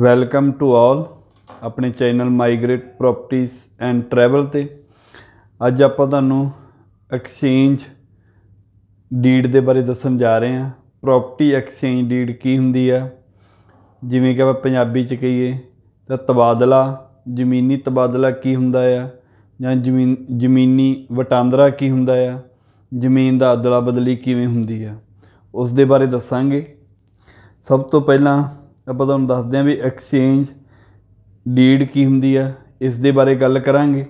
welcome to all ਆਪਣੇ channel migrate properties and travel ਤੇ ਅੱਜ ਆਪਾਂ ਤੁਹਾਨੂੰ ਐਕਸਚੇਂਜ ਡੀਡ ਦੇ ਬਾਰੇ ਦੱਸਣ ਜਾ ਰਹੇ ਹਾਂ ਪ੍ਰੋਪਰਟੀ ਐਕਸਚੇਂਜ ਡੀਡ ਕੀ ਹੁੰਦੀ ਆ ਜਿਵੇਂ ਕਿ ਆਪਾਂ ਪੰਜਾਬੀ ਚ ਕਹੀਏ ਤਾਂ ਤਬਾਦਲਾ ਜ਼ਮੀਨੀ ਤਬਾਦਲਾ ਕੀ ਹੁੰਦਾ ਆ ਜਾਂ ਜ਼ਮੀਨੀ ਵਟਾਂਦਰਾ ਕੀ ਹੁੰਦਾ ਆ ਜ਼ਮੀਨ ਦਾ ਅਦਲਾ ਬਦਲੀ ਕਿਵੇਂ ਹੁੰਦੀ ਆ ਉਸ ਦੇ ਬਾਰੇ ਦੱਸਾਂਗੇ ਸਭ ਤੋਂ ਪਹਿਲਾਂ ਆਪਾਂ ਤੁਹਾਨੂੰ ਦੱਸਦੇ ਹਾਂ ਵੀ ਐਕਸਚੇਂਜ ਡੀਡ ਕੀ ਹੁੰਦੀ ਆ ਇਸ ਦੇ ਬਾਰੇ ਗੱਲ ਕਰਾਂਗੇ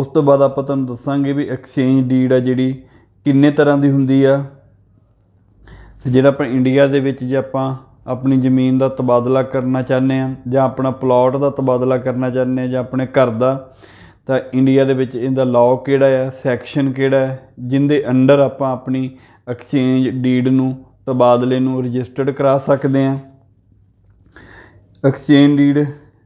ਉਸ ਤੋਂ ਬਾਅਦ ਆਪਾਂ ਤੁਹਾਨੂੰ ਦੱਸਾਂਗੇ ਵੀ ਐਕਸਚੇਂਜ ਡੀਡ ਆ ਜਿਹੜੀ ਕਿੰਨੇ ਤਰ੍ਹਾਂ ਦੀ ਹੁੰਦੀ ਆ ਤੇ ਜਿਹੜਾ ਆਪਾਂ ਇੰਡੀਆ ਦੇ ਵਿੱਚ ਜੇ ਆਪਾਂ ਆਪਣੀ ਜ਼ਮੀਨ ਦਾ ਤਬਾਦਲਾ ਕਰਨਾ ਚਾਹੁੰਦੇ ਆ ਜਾਂ ਆਪਣਾ ਪਲਾਟ ਦਾ ਤਬਾਦਲਾ ਕਰਨਾ ਚਾਹੁੰਦੇ ਆ ਜਾਂ ਆਪਣੇ ਘਰ ਦਾ ਤਾਂ ਇੰਡੀਆ ਦੇ ਵਿੱਚ ਇਹਦਾ ਲਾਅ ਕਿਹੜਾ ਆ ਸੈਕਸ਼ਨ ਕਿਹੜਾ ਹੈ ਜਿੰਦੇ ਅੰਡਰ ਆਪਾਂ ਆਪਣੀ ਐਕਸਚੇਂਜ ਡੀਡ ਨੂੰ ਤਬਾਦਲੇ ਨੂੰ ਰਜਿਸਟਰਡ ਕਰਾ ਸਕਦੇ ਆ ਐਕਸਚੇਂਜ ਡੀਡ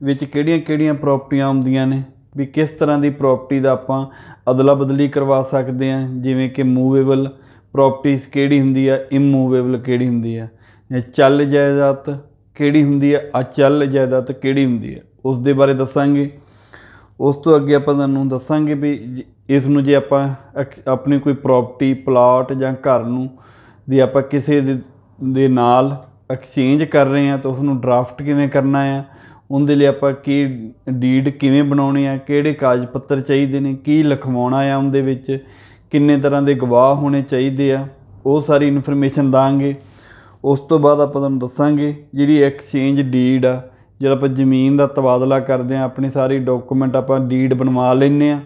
ਵਿੱਚ ਕਿਹੜੀਆਂ-ਕਿਹੜੀਆਂ ਪ੍ਰਾਪਰਟੀਆਂ ਆਉਂਦੀਆਂ ਨੇ ਵੀ ਕਿਸ ਤਰ੍ਹਾਂ ਦੀ ਪ੍ਰਾਪਰਟੀ ਦਾ ਆਪਾਂ ਅਦਲਾ ਬਦਲੀ ਕਰਵਾ ਸਕਦੇ ਆ ਜਿਵੇਂ ਕਿ ਮੂਵੇਬਲ ਪ੍ਰਾਪਰਟੀਆਂ ਕਿਹੜੀ ਹੁੰਦੀ ਆ ਇਮੂਵੇਬਲ ਕਿਹੜੀ ਹੁੰਦੀ ਆ ਜਾਂ ਚੱਲ ਜਾਇਦਾਦ ਕਿਹੜੀ ਹੁੰਦੀ ਆ ਅਚੱਲ ਜਾਇਦਾਦ ਕਿਹੜੀ ਹੁੰਦੀ ਆ ਉਸ ਦੇ ਬਾਰੇ ਦੱਸਾਂਗੇ ਉਸ ਤੋਂ ਅੱਗੇ ਆਪਾਂ ਤੁਹਾਨੂੰ ਦੱਸਾਂਗੇ ਵੀ ਇਸ ਨੂੰ ਜੇ ਆਪਾਂ ਆਪਣੀ ਕੋਈ ਪ੍ਰਾਪਰਟੀ ਪਲਾਟ ਜਾਂ ਘਰ ਨੂੰ ਦੀ ਆਪਾਂ ਕਿਸੇ ਦੇ ਨਾਲ ਐਕਸਚੇਂਜ ਕਰ ਰਹੇ ਹਾਂ ਤਾਂ ਉਸ ਨੂੰ ਡਰਾਫਟ ਕਿਵੇਂ ਕਰਨਾ ਹੈ ਉਹਦੇ ਲਈ ਆਪਾਂ ਕੀ ਡੀਡ ਕਿਵੇਂ ਬਣਾਉਣੀ ਆ ਕਿਹੜੇ ਕਾਗਜ਼ ਪੱਤਰ ਚਾਹੀਦੇ ਨੇ ਕੀ ਲਿਖਵਾਉਣਾ ਆ ਉਹਦੇ ਵਿੱਚ ਕਿੰਨੇ ਤਰ੍ਹਾਂ ਦੇ ਗਵਾਹ ਹੋਣੇ ਚਾਹੀਦੇ ਆ ਉਹ ਸਾਰੀ ਇਨਫੋਰਮੇਸ਼ਨ ਦਾਂਗੇ ਉਸ ਤੋਂ ਬਾਅਦ ਆਪਾਂ ਤੁਹਾਨੂੰ ਦੱਸਾਂਗੇ ਜਿਹੜੀ ਐਕਸਚੇਂਜ ਡੀਡ ਆ ਜਦੋਂ ਆਪਾਂ ਜ਼ਮੀਨ ਦਾ ਤਬਾਦਲਾ ਕਰਦੇ ਆ ਆਪਣੇ ਸਾਰੇ ਡਾਕੂਮੈਂਟ ਆਪਾਂ ਡੀਡ ਬਣਵਾ ਲੈਨੇ ਆ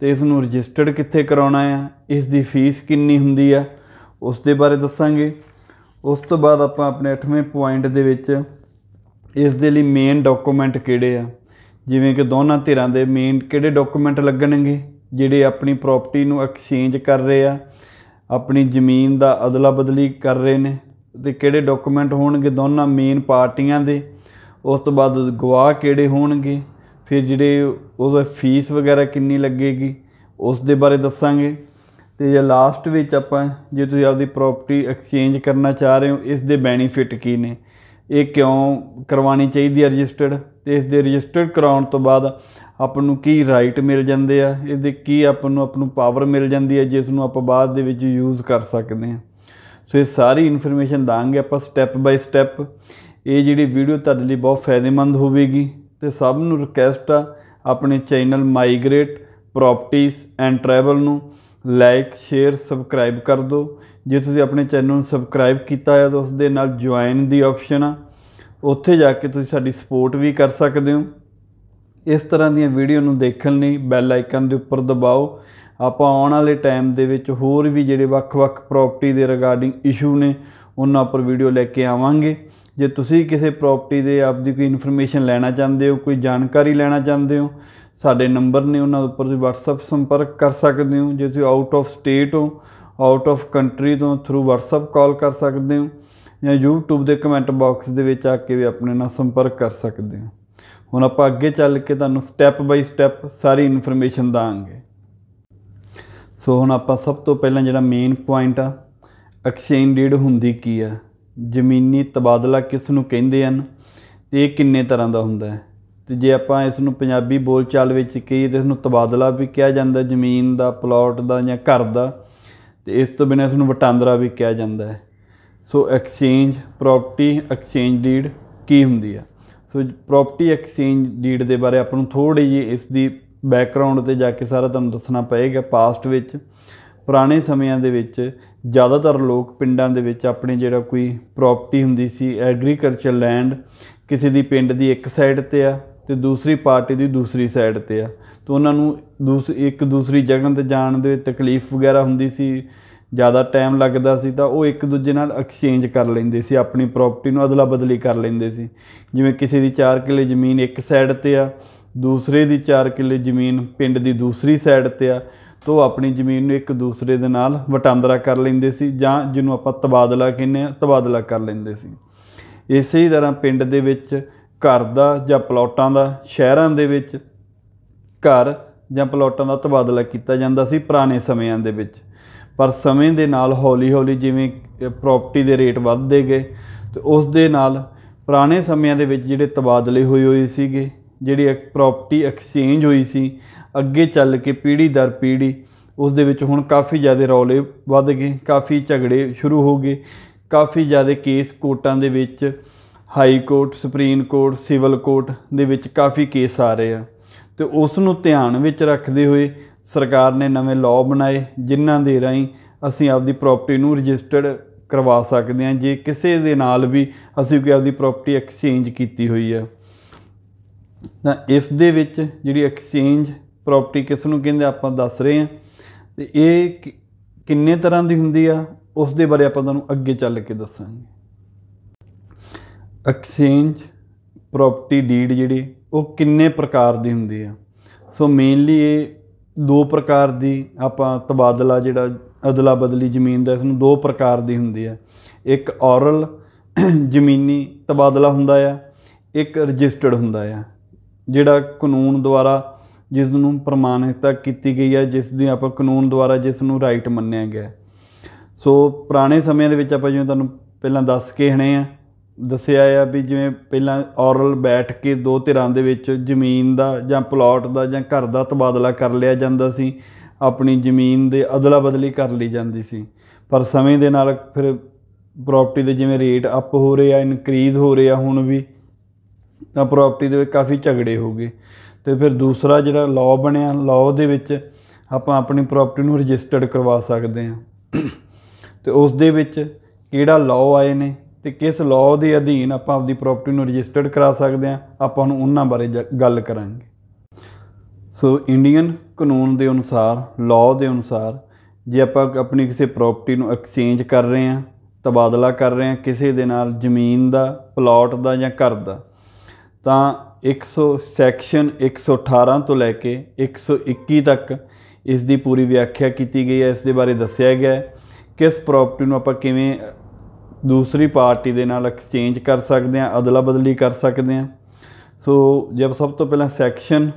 ਤੇ ਇਸ ਨੂੰ ਰਜਿਸਟਰਡ ਕਿੱਥੇ ਕਰਾਉਣਾ ਆ ਇਸ ਦੀ ਫੀਸ ਕਿੰਨੀ ਹੁੰਦੀ ਆ ਉਸ ਦੇ ਬਾਰੇ ਦੱਸਾਂਗੇ ਉਸ ਤੋਂ ਬਾਅਦ ਆਪਾਂ ਆਪਣੇ 8ਵੇਂ ਪੁਆਇੰਟ ਦੇ ਵਿੱਚ ਇਸ ਦੇ ਲਈ ਮੇਨ ਡਾਕੂਮੈਂਟ ਕਿਹੜੇ ਆ ਜਿਵੇਂ ਕਿ ਦੋਨਾਂ ਧਿਰਾਂ ਦੇ ਮੇਨ ਕਿਹੜੇ ਡਾਕੂਮੈਂਟ ਲੱਗਣਗੇ ਜਿਹੜੇ ਆਪਣੀ ਪ੍ਰਾਪਰਟੀ ਨੂੰ ਐਕਸਚੇਂਜ ਕਰ ਰਹੇ ਆ ਆਪਣੀ ਜ਼ਮੀਨ ਦਾ ਅਦਲਾ ਬਦਲੀ ਕਰ ਰਹੇ ਨੇ ਤੇ ਕਿਹੜੇ ਡਾਕੂਮੈਂਟ ਹੋਣਗੇ ਦੋਨਾਂ ਮੇਨ ਪਾਰਟੀਆਂ ਦੇ ਉਸ ਤੋਂ ਬਾਅਦ ਗਵਾਹ ਕਿਹੜੇ ਹੋਣਗੇ ਫਿਰ ਜਿਹੜੇ ਉਹਦਾ ਫੀਸ ਵਗੈਰਾ ਕਿੰਨੀ ਲੱਗੇਗੀ ਉਸ ਦੇ ਬਾਰੇ ਦੱਸਾਂਗੇ ਤੇ ਜੇ ਲਾਸਟ ਵਿੱਚ ਆਪਾਂ ਜੇ ਤੁਸੀਂ ਆਪਦੀ ਪ੍ਰਾਪਰਟੀ ਐਕਸਚੇਂਜ ਕਰਨਾ ਚਾਹ ਰਹੇ ਹੋ ਇਸ ਦੇ ਬੈਨੀਫਿਟ ਕੀ ਨੇ ਇਹ ਕਿਉਂ ਕਰਵਾਣੀ ਚਾਹੀਦੀ ਹੈ ਰਜਿਸਟਰਡ ਤੇ ਇਸ ਦੇ ਰਜਿਸਟਰਡ ਕਰਾਉਣ ਤੋਂ ਬਾਅਦ ਆਪਾਂ ਨੂੰ ਕੀ ਰਾਈਟ ਮਿਲ ਜਾਂਦੇ ਆ ਇਸ ਦੇ ਕੀ ਆਪਾਂ ਨੂੰ ਆਪ ਨੂੰ ਪਾਵਰ ਮਿਲ ਜਾਂਦੀ ਹੈ ਜਿਸ ਨੂੰ ਆਪਾਂ ਬਾਅਦ ਦੇ ਵਿੱਚ ਯੂਜ਼ ਕਰ ਸਕਦੇ ਹਾਂ ਸੋ ਇਹ ਸਾਰੀ ਇਨਫੋਰਮੇਸ਼ਨ ਦਾਂਗੇ ਆਪਾਂ ਸਟੈਪ ਬਾਈ ਸਟੈਪ ਇਹ ਜਿਹੜੀ ਵੀਡੀਓ ਤੁਹਾਡੇ ਲਈ ਬਹੁਤ ਫਾਇਦੇਮੰਦ ਹੋਵੇਗੀ ਤੇ ਸਭ ਨੂੰ ਰਿਕਵੈਸਟ ਆ ਆਪਣੇ ਚੈਨਲ ਮਾਈਗ੍ਰੇਟ ਪ੍ਰਾਪਰਟੀਆਂ ਐਂਡ ਟਰੈਵਲ ਨੂੰ ਲਾਈਕ ਸ਼ੇਅਰ ਸਬਸਕ੍ਰਾਈਬ ਕਰ ਦਿਓ ਜੇ ਤੁਸੀਂ ਆਪਣੇ ਚੈਨਲ ਨੂੰ ਸਬਸਕ੍ਰਾਈਬ ਕੀਤਾ ਹੈ ਤਾਂ ਉਸ ਦੇ ਨਾਲ ਜੁਆਇਨ ਦੀ ਆਪਸ਼ਨ ਆ ਉੱਥੇ ਜਾ ਕੇ ਤੁਸੀਂ ਸਾਡੀ ਸਪੋਰਟ ਵੀ ਕਰ ਸਕਦੇ ਹੋ ਇਸ ਤਰ੍ਹਾਂ ਦੀਆਂ ਵੀਡੀਓ ਨੂੰ ਦੇਖਣ ਲਈ ਬੈਲ ਆਈਕਨ ਦੇ ਉੱਪਰ ਦਬਾਓ ਆਪਾਂ ਆਉਣ ਵਾਲੇ ਟਾਈਮ ਦੇ ਵਿੱਚ ਹੋਰ ਵੀ ਜਿਹੜੇ ਵੱਖ-ਵੱਖ ਪ੍ਰਾਪਰਟੀ ਦੇ ਰਿਗਾਰਡਿੰਗ ਇਸ਼ੂ ਨੇ ਉਹਨਾਂ ਉੱਪਰ ਵੀਡੀਓ ਲੈ ਕੇ ਆਵਾਂਗੇ ਜੇ ਤੁਸੀਂ ਕਿਸੇ ਪ੍ਰਾਪਰਟੀ ਦੇ ਆਪਦੀ ਕੋਈ ਇਨਫੋਰਮੇਸ਼ਨ ਲੈਣਾ ਚਾਹੁੰਦੇ ਹੋ ਕੋਈ ਜਾਣਕਾਰੀ ਲੈਣਾ ਚਾਹੁੰਦੇ ਹੋ ਸਾਡੇ ਨੰਬਰ ਨੇ ਉਹਨਾਂ ਉੱਪਰ ਤੁਸੀਂ WhatsApp ਸੰਪਰਕ ਕਰ ਸਕਦੇ ਹੋ ਜੇ ਤੁਸੀਂ ਆਊਟ ਆਫ ਸਟੇਟ ਹੋ ਆਊਟ ਆਫ ਕੰਟਰੀ ਤੋਂ ਥਰੂ WhatsApp ਕਾਲ ਕਰ ਸਕਦੇ ਹੋ ਜਾਂ YouTube ਦੇ ਕਮੈਂਟ ਬਾਕਸ ਦੇ ਵਿੱਚ ਆ ਕੇ ਵੀ ਆਪਣੇ ਨਾਲ ਸੰਪਰਕ ਕਰ ਸਕਦੇ ਹੋ ਹੁਣ ਆਪਾਂ ਅੱਗੇ ਚੱਲ ਕੇ ਤੁਹਾਨੂੰ ਸਟੈਪ ਬਾਈ ਸਟੈਪ ਸਾਰੀ ਇਨਫੋਰਮੇਸ਼ਨ ਦਾਂਗੇ ਸੋ ਹੁਣ ਆਪਾਂ ਸਭ ਤੋਂ ਪਹਿਲਾਂ ਜਿਹੜਾ ਮੇਨ ਪੁਆਇੰਟ ਆ ਐਕਸਚੇਂਜ ਡੀਡ ਹੁੰਦੀ ਕੀ ਆ ਜ਼ਮੀਨੀ ਤਬਾਦਲਾ ਕਿਸ ਨੂੰ ਕਹਿੰਦੇ ਹਨ ਤੇ ਇਹ ਕਿੰਨੇ ਤਰ੍ਹਾਂ ਦਾ ਹੁੰਦਾ ਹੈ ਤੇ ਜੇ ਆਪਾਂ ਇਸ ਨੂੰ ਪੰਜਾਬੀ ਬੋਲਚਾਲ ਵਿੱਚ ਕਹੀਏ ਤੇ ਇਸ ਨੂੰ ਤਬਾਦਲਾ ਵੀ ਕਿਹਾ ਜਾਂਦਾ ਜ਼ਮੀਨ ਦਾ ਪਲਾਟ ਦਾ ਜਾਂ ਘਰ ਦਾ ਤੇ ਇਸ ਤੋਂ ਬਿਨਾਂ ਇਸ ਨੂੰ ਵਟਾਂਦਰਾ ਵੀ ਕਿਹਾ ਜਾਂਦਾ ਹੈ so exchange property exchange deed ਕੀ ਹੁੰਦੀ ਹੈ ਸੋ ਪ੍ਰਾਪਰਟੀ ਐਕਸਚੇਂਜ ਡੀਡ ਦੇ ਬਾਰੇ ਆਪਾਂ ਨੂੰ ਥੋੜੀ ਜੀ ਇਸ ਦੀ ਬੈਕਗ੍ਰਾਉਂਡ ਤੇ ਜਾ ਕੇ ਸਾਰਾ ਤੁਹਾਨੂੰ ਦੱਸਣਾ ਪਏਗਾ ਪਾਸਟ ਵਿੱਚ ਪੁਰਾਣੇ ਸਮਿਆਂ ਦੇ ਵਿੱਚ ਜ਼ਿਆਦਾਤਰ ਲੋਕ ਪਿੰਡਾਂ ਦੇ ਵਿੱਚ ਆਪਣੀ ਜਿਹੜਾ ਕੋਈ ਪ੍ਰਾਪਰਟੀ ਹੁੰਦੀ ਸੀ ਐਗਰੀਕਲਚਰ ਲੈਂਡ ਕਿਸੇ ਦੀ ਪਿੰਡ ਦੀ ਇੱਕ ਸਾਈਡ ਤੇ ਆ ਤੇ ਦੂਸਰੀ ਪਾਰਟੀ ਦੀ ਦੂਸਰੀ ਸਾਈਡ ਤੇ ਆ ਤਾਂ ਉਹਨਾਂ ਨੂੰ ਦੂਸਰੀ ਇੱਕ ਦੂਸਰੀ ਜਗ੍ਹਾ ਤੇ ਜਾਣ ਦੇ ਤਕਲੀਫ ਵਗੈਰਾ ਹੁੰਦੀ ਸੀ ਜ਼ਿਆਦਾ ਟਾਈਮ ਲੱਗਦਾ ਸੀ ਤਾਂ ਉਹ ਇੱਕ ਦੂਜੇ ਨਾਲ ਐਕਸਚੇਂਜ ਕਰ ਲੈਂਦੇ ਸੀ ਆਪਣੀ ਪ੍ਰਾਪਰਟੀ ਨੂੰ ਅਦਲਾ ਬਦਲੀ ਕਰ ਲੈਂਦੇ ਸੀ ਜਿਵੇਂ ਕਿਸੇ ਦੀ 4 ਕਿੱਲੇ ਜ਼ਮੀਨ ਇੱਕ ਸਾਈਡ ਤੇ ਆ ਦੂਸਰੇ ਦੀ 4 ਕਿੱਲੇ ਜ਼ਮੀਨ ਪਿੰਡ ਦੀ ਦੂਸਰੀ ਸਾਈਡ ਤੇ ਆ ਤੋ ਆਪਣੀ ਜ਼ਮੀਨ ਨੂੰ ਇੱਕ ਦੂਸਰੇ ਦੇ ਨਾਲ ਵਟਾਂਦਰਾ ਕਰ ਲੈਂਦੇ ਸੀ ਜਾਂ ਜਿਹਨੂੰ ਆਪਾਂ ਤਬਾਦਲਾ ਕਹਿੰਦੇ ਆ ਤਬਾਦਲਾ ਕਰ ਲੈਂਦੇ ਸੀ ਇਸੇ ਹੀ ਤਰ੍ਹਾਂ ਪਿੰਡ ਦੇ ਵਿੱਚ ਘਰ ਦਾ ਜਾਂ ਪਲਾਟਾਂ ਦਾ ਸ਼ਹਿਰਾਂ ਦੇ ਵਿੱਚ ਘਰ ਜਾਂ ਪਲਾਟਾਂ ਦਾ ਤਬਾਦਲਾ ਕੀਤਾ ਜਾਂਦਾ ਸੀ ਪੁਰਾਣੇ ਸਮਿਆਂ ਦੇ ਵਿੱਚ ਪਰ ਸਮੇਂ ਦੇ ਨਾਲ ਹੌਲੀ-ਹੌਲੀ ਜਿਵੇਂ ਪ੍ਰਾਪਰਟੀ ਦੇ ਰੇਟ ਵੱਧਦੇ ਗਏ ਤੇ ਉਸ ਦੇ ਨਾਲ ਪੁਰਾਣੇ ਸਮਿਆਂ ਦੇ ਵਿੱਚ ਜਿਹੜੇ ਤਬਾਦਲੇ ਹੋਏ ਹੋਏ ਸੀਗੇ ਜਿਹੜੀ ਇੱਕ ਪ੍ਰਾਪਰਟੀ ਐਕਸਚੇਂਜ ਹੋਈ ਸੀ ਅੱਗੇ ਚੱਲ ਕੇ ਪੀੜੀ ਦਰ ਪੀੜੀ ਉਸ ਦੇ ਵਿੱਚ ਹੁਣ ਕਾਫੀ ਜ਼ਿਆਦਾ ਰੌਲੇ ਵੱਧ ਗਏ ਕਾਫੀ ਝਗੜੇ ਸ਼ੁਰੂ ਹੋ ਗਏ ਕਾਫੀ ਜ਼ਿਆਦਾ ਕੇਸ ਕੋਰਟਾਂ ਦੇ ਵਿੱਚ high court supreme court civil court ਦੇ ਵਿੱਚ ਕਾਫੀ ਕੇਸ ਆ ਰਹੇ ਆ ਤੇ ਉਸ ਨੂੰ ਧਿਆਨ ਵਿੱਚ ਰੱਖਦੇ ਹੋਏ ਸਰਕਾਰ ਨੇ ਨਵੇਂ ਲਾਅ ਬਣਾਏ ਜਿਨ੍ਹਾਂ ਦੇ ਰਾਹੀਂ ਅਸੀਂ ਆਪਦੀ ਪ੍ਰਾਪਰਟੀ ਨੂੰ ਰਜਿਸਟਰਡ ਕਰਵਾ ਸਕਦੇ ਹਾਂ ਜੇ ਕਿਸੇ ਦੇ ਨਾਲ ਵੀ ਅਸੀਂ ਕੋਈ ਆਪਦੀ ਪ੍ਰਾਪਰਟੀ ਐਕਸਚੇਂਜ ਕੀਤੀ ਹੋਈ ਹੈ ਤਾਂ ਇਸ ਦੇ ਵਿੱਚ ਜਿਹੜੀ ਐਕਸਚੇਂਜ ਪ੍ਰਾਪਰਟੀ ਕਿਸ ਨੂੰ ਕਹਿੰਦੇ ਆਪਾਂ ਦੱਸ ਰਹੇ ਹਾਂ ਤੇ ਇਹ ਕਿੰਨੇ ਤਰ੍ਹਾਂ ਦੀ ਹੁੰਦੀ ਆ ਉਸ ਦੇ ਬਾਰੇ ਆਪਾਂ ਤੁਹਾਨੂੰ ਅੱਗੇ ਚੱਲ ਕੇ ਦੱਸਾਂਗੇ ਐਕਸਚੇਂਜ ਪ੍ਰਾਪਰਟੀ ਡੀਡ ਜਿਹੜੀ ਉਹ ਕਿੰਨੇ ਪ੍ਰਕਾਰ ਦੀ ਹੁੰਦੀ ਆ ਸੋ ਮੇਨਲੀ ਇਹ ਦੋ ਪ੍ਰਕਾਰ ਦੀ ਆਪਾਂ ਤਬਾਦਲਾ ਜਿਹੜਾ ਅਦਲਾ ਬਦਲੀ ਜ਼ਮੀਨ ਦਾ ਇਸ ਨੂੰ ਦੋ ਪ੍ਰਕਾਰ ਦੀ ਹੁੰਦੀ ਆ ਇੱਕ ਔਰਲ ਜ਼ਮੀਨੀ ਤਬਾਦਲਾ ਹੁੰਦਾ ਆ ਇੱਕ ਰਜਿਸਟਰਡ ਹੁੰਦਾ ਆ ਜਿਹੜਾ ਕਾਨੂੰਨ ਦੁਆਰਾ ਜਿਸ ਨੂੰ ਪ੍ਰਮਾਣਿਕਤਾ ਕੀਤੀ ਗਈ ਹੈ ਜਿਸ ਦੀ ਆਪਾਂ ਕਾਨੂੰਨ ਦੁਆਰਾ ਜਿਸ ਨੂੰ ਰਾਈਟ ਮੰਨਿਆ ਗਿਆ ਸੋ ਪੁਰਾਣੇ ਸਮਿਆਂ ਦੇ ਵਿੱਚ ਆਪਾਂ ਜਿਵੇਂ ਤੁਹਾਨੂੰ ਪਹਿਲਾਂ ਦੱਸ ਕੇ ਹਣੇ ਆ ਦੱਸਿਆ ਆ ਵੀ ਜਿਵੇਂ ਪਹਿਲਾਂ ਔਰਲ ਬੈਠ ਕੇ ਦੋ ਧਿਰਾਂ ਦੇ ਵਿੱਚ ਜ਼ਮੀਨ ਦਾ ਜਾਂ ਪਲਾਟ ਦਾ ਜਾਂ ਘਰ ਦਾ ਤਬਾਦਲਾ ਕਰ ਲਿਆ ਜਾਂਦਾ ਸੀ ਆਪਣੀ ਜ਼ਮੀਨ ਦੇ ਅਦਲਾ ਬਦਲੀ ਕਰ ਲਈ ਜਾਂਦੀ ਸੀ ਪਰ ਸਮੇਂ ਦੇ ਨਾਲ ਫਿਰ ਪ੍ਰਾਪਰਟੀ ਦੇ ਜਿਵੇਂ ਰੇਟ ਅਪ ਹੋ ਰਹੇ ਆ ਇਨਕਰੀਜ਼ ਹੋ ਰਹੇ ਆ ਹੁਣ ਵੀ ਤਾਂ ਪ੍ਰਾਪਰਟੀ ਦੇ ਵਿੱਚ ਕਾਫੀ ਝਗੜੇ ਹੋ ਗਏ ਤੇ ਫਿਰ ਦੂਸਰਾ ਜਿਹੜਾ ਲਾਅ ਬਣਿਆ ਲਾਅ ਦੇ ਵਿੱਚ ਆਪਾਂ ਆਪਣੀ ਪ੍ਰਾਪਰਟੀ ਨੂੰ ਰਜਿਸਟਰਡ ਕਰਵਾ ਸਕਦੇ ਆ ਤੇ ਉਸ ਦੇ ਵਿੱਚ ਕਿਹੜਾ ਲਾਅ ਆਏ ਨੇ ਤੇ ਕਿਸ ਲਾਅ ਦੇ ਅਧੀਨ ਆਪਾਂ ਆਪਦੀ ਪ੍ਰਾਪਰਟੀ ਨੂੰ ਰਜਿਸਟਰਡ ਕਰਾ ਸਕਦੇ ਆ ਆਪਾਂ ਨੂੰ ਉਹਨਾਂ ਬਾਰੇ ਗੱਲ ਕਰਾਂਗੇ ਸੋ ਇੰਡੀਅਨ ਕਾਨੂੰਨ ਦੇ ਅਨੁਸਾਰ ਲਾਅ ਦੇ ਅਨੁਸਾਰ ਜੇ ਆਪਾਂ ਆਪਣੀ ਕਿਸੇ ਪ੍ਰਾਪਰਟੀ ਨੂੰ ਐਕਸਚੇਂਜ ਕਰ ਰਹੇ ਆ ਤਬਾਦਲਾ ਕਰ ਰਹੇ ਆ ਕਿਸੇ ਦੇ ਨਾਲ ਜ਼ਮੀਨ ਦਾ ਪਲਾਟ ਦਾ ਜਾਂ ਘਰ ਦਾ ਤਾਂ 100 ਸੈਕਸ਼ਨ 118 ਤੋਂ ਲੈ ਕੇ 121 ਤੱਕ ਇਸ ਦੀ ਪੂਰੀ ਵਿਆਖਿਆ ਕੀਤੀ ਗਈ ਹੈ ਇਸ ਦੇ ਬਾਰੇ ਦੱਸਿਆ ਗਿਆ ਹੈ ਕਿਸ ਪ੍ਰਾਪਰਟੀ ਨੂੰ ਆਪਾਂ ਕਿਵੇਂ ਦੂਸਰੀ ਪਾਰਟੀ ਦੇ ਨਾਲ ਐਕਸਚੇਂਜ ਕਰ ਸਕਦੇ ਆ ਅਦਲਾ ਬਦਲੀ ਕਰ ਸਕਦੇ ਆ ਸੋ ਜਦ ਸਭ ਤੋਂ ਪਹਿਲਾਂ ਸੈਕਸ਼ਨ